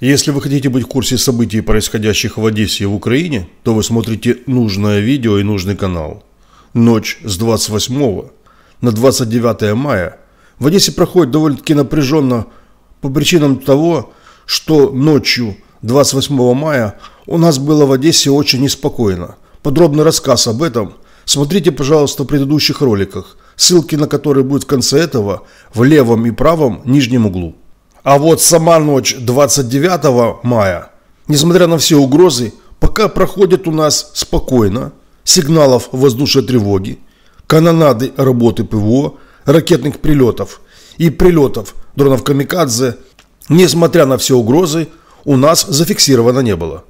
Если вы хотите быть в курсе событий, происходящих в Одессе и в Украине, то вы смотрите нужное видео и нужный канал. Ночь с 28 на 29 мая в Одессе проходит довольно-таки напряженно по причинам того, что ночью 28 мая у нас было в Одессе очень неспокойно. Подробный рассказ об этом смотрите, пожалуйста, в предыдущих роликах, ссылки на которые будут в конце этого в левом и правом нижнем углу. А вот сама ночь 29 мая, несмотря на все угрозы, пока проходит у нас спокойно. Сигналов воздушной тревоги, канонады работы ПВО, ракетных прилетов и прилетов дронов «Камикадзе», несмотря на все угрозы, у нас зафиксировано не было.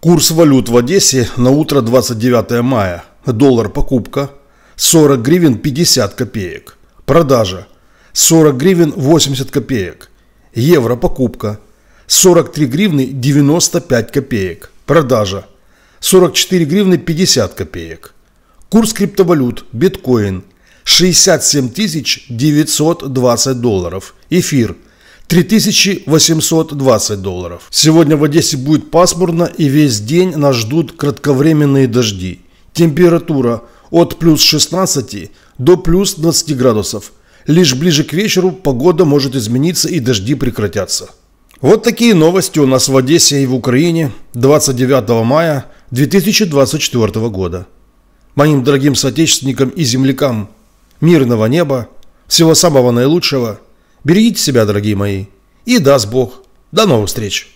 Курс валют в Одессе на утро 29 мая. Доллар покупка 40 гривен 50 копеек. Продажа 40 гривен 80 копеек. Евро покупка. 43 гривны 95 копеек. Продажа. 44 гривны 50 копеек. Курс криптовалют биткоин 67 920 долларов. Эфир 3820 долларов. Сегодня в Одессе будет пасмурно и весь день нас ждут кратковременные дожди. Температура от плюс 16 до плюс 20 градусов – Лишь ближе к вечеру погода может измениться и дожди прекратятся. Вот такие новости у нас в Одессе и в Украине 29 мая 2024 года. Моим дорогим соотечественникам и землякам мирного неба, всего самого наилучшего. Берегите себя, дорогие мои. И даст Бог. До новых встреч.